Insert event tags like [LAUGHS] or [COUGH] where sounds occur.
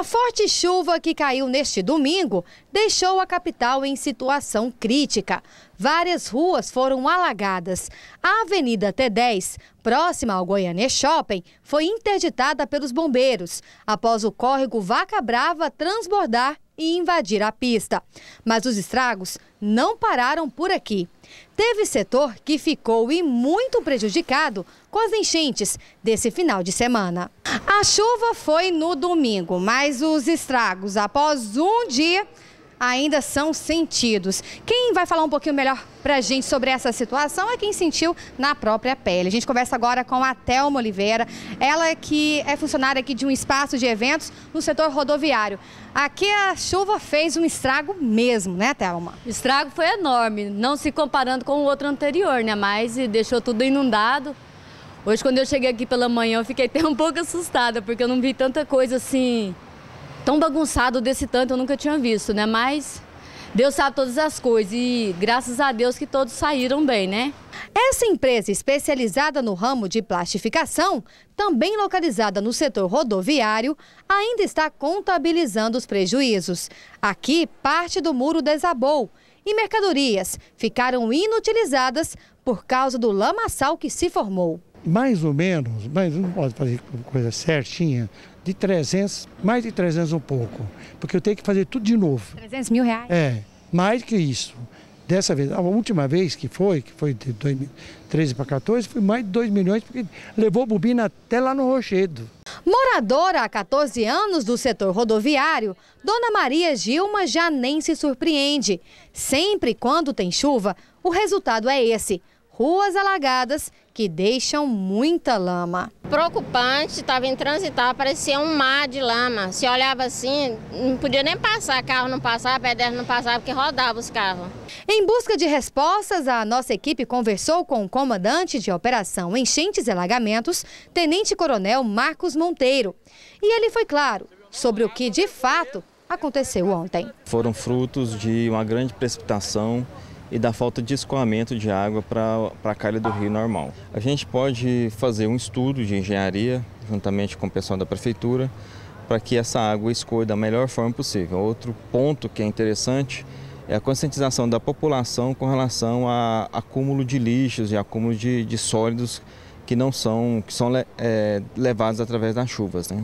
A forte chuva que caiu neste domingo deixou a capital em situação crítica várias ruas foram alagadas. A Avenida T10, próxima ao Goiânia Shopping, foi interditada pelos bombeiros após o córrego Vaca Brava transbordar e invadir a pista. Mas os estragos não pararam por aqui. Teve setor que ficou e muito prejudicado com as enchentes desse final de semana. A chuva foi no domingo, mas os estragos após um dia ainda são sentidos. Quem vai falar um pouquinho melhor para a gente sobre essa situação é quem sentiu na própria pele. A gente conversa agora com a Thelma Oliveira, ela que é funcionária aqui de um espaço de eventos no setor rodoviário. Aqui a chuva fez um estrago mesmo, né, Thelma? O estrago foi enorme, não se comparando com o outro anterior, né? Mas deixou tudo inundado. Hoje, quando eu cheguei aqui pela manhã, eu fiquei [LAUGHS] até um pouco assustada, porque eu não vi tanta coisa assim tão bagunçado desse tanto eu nunca tinha visto, né? Mas Deus sabe todas as coisas e graças a Deus que todos saíram bem, né? Essa empresa especializada no ramo de plastificação, também localizada no setor rodoviário, ainda está contabilizando os prejuízos. Aqui, parte do muro desabou e mercadorias ficaram inutilizadas por causa do lamaçal que se formou mais ou menos, mas não posso fazer coisa certinha, de 300, mais de 300 um pouco, porque eu tenho que fazer tudo de novo. 300 mil reais? É, mais que isso. Dessa vez, a última vez que foi, que foi de 2013 para 14, foi mais de 2 milhões, porque levou bobina até lá no Rochedo. Moradora há 14 anos do setor rodoviário, Dona Maria Gilma já nem se surpreende. Sempre quando tem chuva, o resultado é esse ruas alagadas que deixam muita lama. Preocupante, estava intransitável, parecia um mar de lama. Se olhava assim, não podia nem passar, carro não passava, pedestre não passava, porque rodava os carros. Em busca de respostas, a nossa equipe conversou com o comandante de operação Enchentes e Alagamentos, Tenente Coronel Marcos Monteiro. E ele foi claro sobre o que de fato aconteceu ontem. Foram frutos de uma grande precipitação e da falta de escoamento de água para a calha do rio normal. A gente pode fazer um estudo de engenharia, juntamente com o pessoal da prefeitura, para que essa água escoe da melhor forma possível. Outro ponto que é interessante é a conscientização da população com relação a acúmulo de lixos e acúmulo de, de sólidos que não são, que são é, levados através das chuvas. Né?